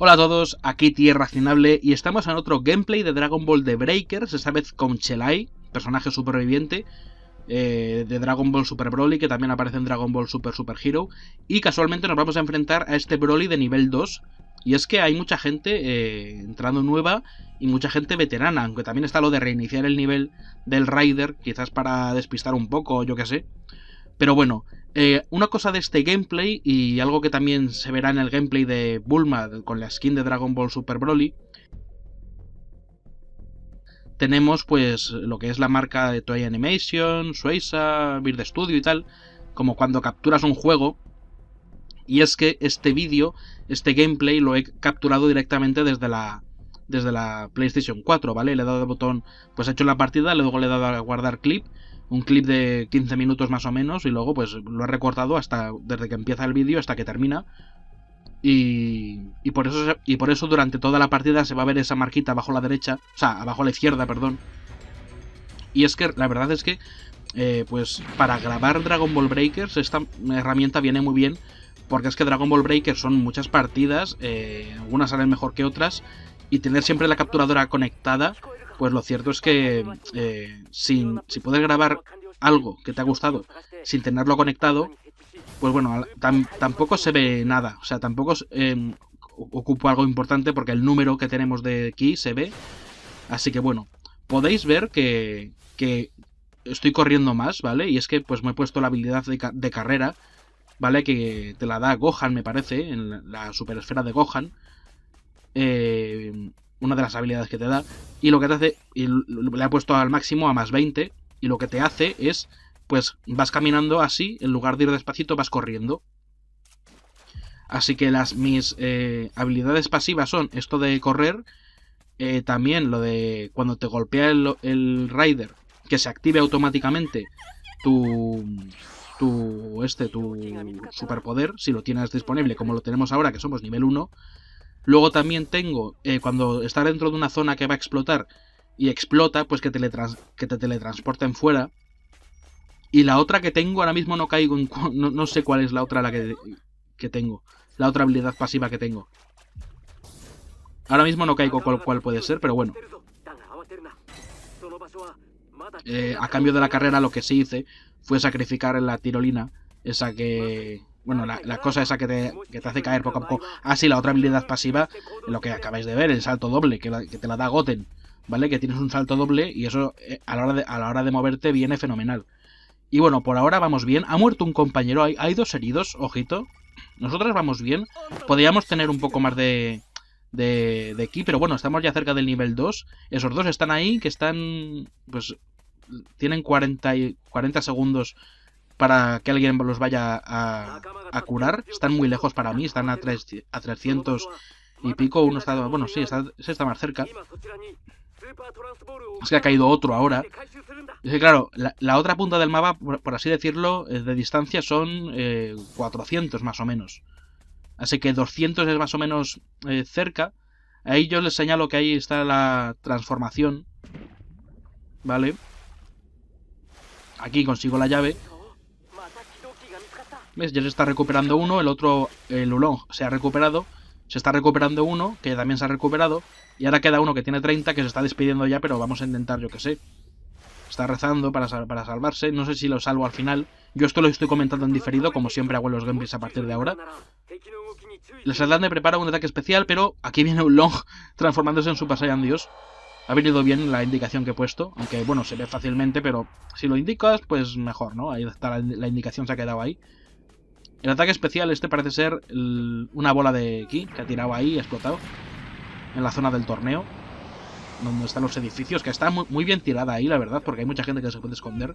Hola a todos, aquí Tierra y estamos en otro gameplay de Dragon Ball The Breakers, esta vez con Chelai, personaje superviviente eh, de Dragon Ball Super Broly, que también aparece en Dragon Ball Super Super Hero, y casualmente nos vamos a enfrentar a este Broly de nivel 2, y es que hay mucha gente eh, entrando nueva y mucha gente veterana, aunque también está lo de reiniciar el nivel del Rider, quizás para despistar un poco, yo qué sé. Pero bueno, eh, una cosa de este gameplay y algo que también se verá en el gameplay de Bulma con la skin de Dragon Ball Super Broly, tenemos pues lo que es la marca de Toy Animation, Suiza, Bird Studio y tal, como cuando capturas un juego. Y es que este vídeo, este gameplay lo he capturado directamente desde la desde la PlayStation 4, ¿vale? Le he dado al botón, pues he hecho la partida, luego le he dado a guardar clip un clip de 15 minutos más o menos y luego pues lo he recortado hasta desde que empieza el vídeo hasta que termina. Y, y, por eso, y por eso durante toda la partida se va a ver esa marquita abajo a la derecha, o sea, abajo la izquierda, perdón. Y es que la verdad es que eh, pues para grabar Dragon Ball Breakers esta herramienta viene muy bien porque es que Dragon Ball Breakers son muchas partidas, algunas eh, salen mejor que otras y tener siempre la capturadora conectada pues lo cierto es que eh, sin, si puedes grabar algo que te ha gustado sin tenerlo conectado, pues bueno, tampoco se ve nada. O sea, tampoco em, ocupo algo importante porque el número que tenemos de aquí se ve. Así que bueno, podéis ver que, estoy corriendo más, ¿vale? Y es que pues me he puesto la habilidad de, carrera, ¿vale? Que te la da Gohan, me parece, en la superesfera de Gohan. Eh, una de las habilidades que te da y lo que te hace, le ha puesto al máximo a más 20, y lo que te hace es, pues vas caminando así, en lugar de ir despacito, vas corriendo. Así que las, mis eh, habilidades pasivas son esto de correr, eh, también lo de cuando te golpea el, el rider, que se active automáticamente tu, tu, este, tu superpoder, si lo tienes disponible como lo tenemos ahora, que somos nivel 1, Luego también tengo, eh, cuando está dentro de una zona que va a explotar y explota, pues que, que te teletransporten fuera. Y la otra que tengo, ahora mismo no caigo en... no, sé cuál es la otra la que, que, tengo. La otra habilidad pasiva que tengo. Ahora mismo no caigo cuál, puede ser, pero bueno. Eh, a cambio de la carrera lo que se hice fue sacrificar la tirolina, esa que, bueno, la, cosa esa que te, que te, hace caer poco a poco. así ah, la otra habilidad pasiva, lo que acabáis de ver, el salto doble, que, te la da Goten, ¿vale? Que tienes un salto doble y eso eh, a, la hora de, a la hora de moverte viene fenomenal. Y bueno, por ahora vamos bien. Ha muerto un compañero, hay, dos heridos, ojito. Nosotras vamos bien. Podríamos tener un poco más de, de, de aquí pero bueno, estamos ya cerca del nivel 2. Esos dos están ahí, que están, pues, tienen 40, 40 segundos para que alguien los vaya a, curar. Están muy lejos para mí, están a, tres, a 300 y pico. Uno está, bueno, sí, está, está más cerca. Es que ha caído otro ahora. Dice, claro, la, otra punta del mapa, por, así decirlo, eh, de distancia son 400 eh, más o menos. Así que 200 es más o menos eh, cerca. Ahí yo les señalo que ahí está la transformación. ¿Vale? Aquí consigo la llave. ¿Ves? Ya se está recuperando uno, el otro, el Ulong, se ha recuperado. Se está recuperando uno, que también se ha recuperado. Y ahora queda uno que tiene 30, que se está despidiendo ya, pero vamos a intentar, yo que sé. Está rezando para, para salvarse. No sé si lo salvo al final. Yo esto lo estoy comentando en diferido, como siempre hago en los gameplays a partir de ahora. la saldante prepara un ataque especial, pero aquí viene Ulong transformándose en Super Saiyan Dios. Ha venido bien la indicación que he puesto, aunque bueno, se ve fácilmente, pero si lo indicas, pues mejor, ¿no? Ahí está la indicación, se ha quedado ahí. El ataque especial este parece ser una bola de ki que ha tirado ahí y ha explotado. En la zona del torneo. Donde están los edificios. Que está muy, bien tirada ahí, la verdad. Porque hay mucha gente que se puede esconder.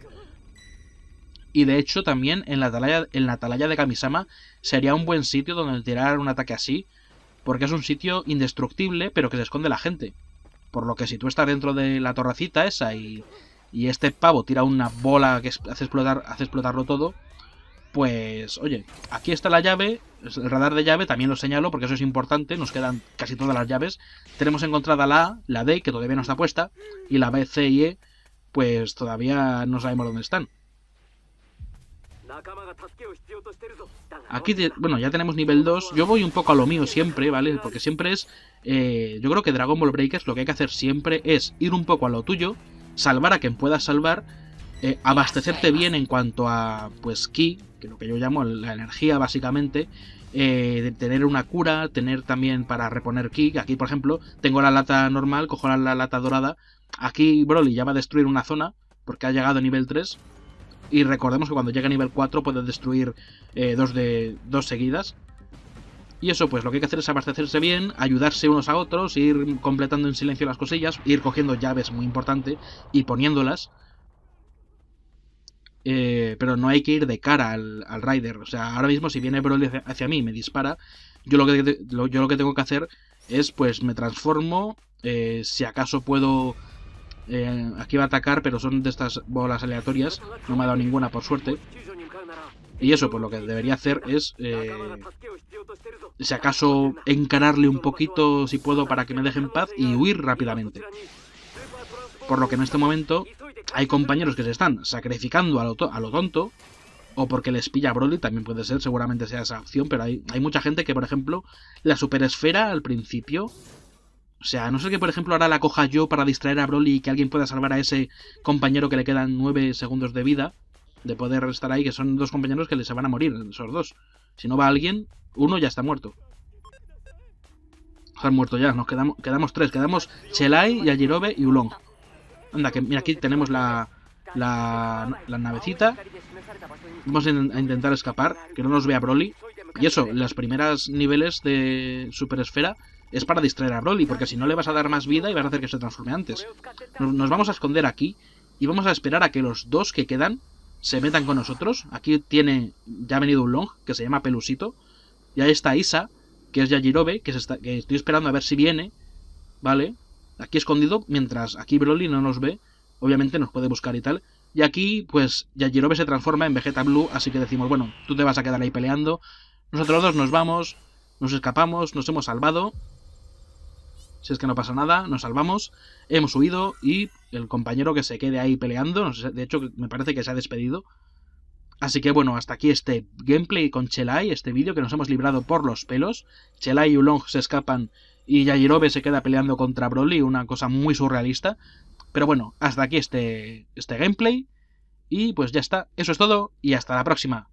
Y de hecho también en la atalaya, en la de Kamisama sería un buen sitio donde tirar un ataque así. Porque es un sitio indestructible pero que se esconde la gente. Por lo que si tú estás dentro de la torrecita esa y, y este pavo tira una bola que hace, explotar, hace explotarlo todo, pues oye, aquí está la llave, el radar de llave, también lo señalo porque eso es importante, nos quedan casi todas las llaves. Tenemos encontrada la A, la D, que todavía no está puesta, y la B, C y E, pues todavía no sabemos dónde están. Aquí, bueno, ya tenemos nivel 2. Yo voy un poco a lo mío siempre, ¿vale? Porque siempre es... Eh, yo creo que Dragon Ball Breakers lo que hay que hacer siempre es ir un poco a lo tuyo, salvar a quien puedas salvar eh, abastecerte bien en cuanto a pues ki, que es lo que yo llamo la energía básicamente, eh, tener una cura, tener también para reponer ki. Aquí, por ejemplo, tengo la lata normal, cojo la, lata dorada. Aquí Broly ya va a destruir una zona porque ha llegado a nivel 3. Y recordemos que cuando llega a nivel 4 puede destruir eh, dos, de, dos seguidas. Y eso, pues lo que hay que hacer es abastecerse bien, ayudarse unos a otros, ir completando en silencio las cosillas, ir cogiendo llaves muy importante y poniéndolas. Eh, pero no hay que ir de cara al, al, rider. O sea, ahora mismo si viene Broly hacia, mí y me dispara, yo lo que, yo lo que tengo que hacer es pues me transformo, eh, si acaso puedo... Eh, aquí va a atacar, pero son de estas bolas aleatorias. No me ha dado ninguna, por suerte. Y eso, pues lo que debería hacer es, si acaso, encararle un poquito, si puedo, para que me deje en paz y huir rápidamente. Por lo que en este momento hay compañeros que se están sacrificando a lo, tonto, o porque les pilla a Broly, también puede ser, seguramente sea esa opción, pero hay, hay mucha gente que, por ejemplo, la superesfera al principio o sea, no sé que, por ejemplo, ahora la coja yo para distraer a Broly y que alguien pueda salvar a ese compañero que le quedan 9 segundos de vida, de poder estar ahí, que son dos compañeros que se van a morir, esos dos. Si no va alguien, uno ya está muerto. Están muerto ya, nos quedamos, quedamos tres, quedamos Chelai, Yajirobe y Ulong. Anda, que mira, aquí tenemos la, la, navecita. Vamos a, intentar escapar, que no nos vea Broly. Y eso, los primeros niveles de Superesfera es para distraer a Broly, porque si no le vas a dar más vida y vas a hacer que se transforme antes. Nos, vamos a esconder aquí y vamos a esperar a que los dos que quedan se metan con nosotros. Aquí tiene, ya ha venido un long, que se llama Pelusito. Y ahí está Isa, que es Yajirobe, que, que estoy esperando a ver si viene, ¿vale? aquí escondido, mientras aquí Broly no nos ve, obviamente nos puede buscar y tal. Y aquí, pues, Yajirobe se transforma en Vegeta Blue, así que decimos, bueno, tú te vas a quedar ahí peleando. Nosotros dos nos vamos, nos escapamos, nos hemos salvado. Si es que no pasa nada, nos salvamos, hemos huido y el compañero que se quede ahí peleando, de hecho me parece que se ha despedido. Así que bueno, hasta aquí este gameplay con Chelai, este vídeo que nos hemos librado por los pelos. Chelai y Ulong se escapan y Yajirobe se queda peleando contra Broly, una cosa muy surrealista. Pero bueno, hasta aquí este, este gameplay y pues ya está, eso es todo y hasta la próxima.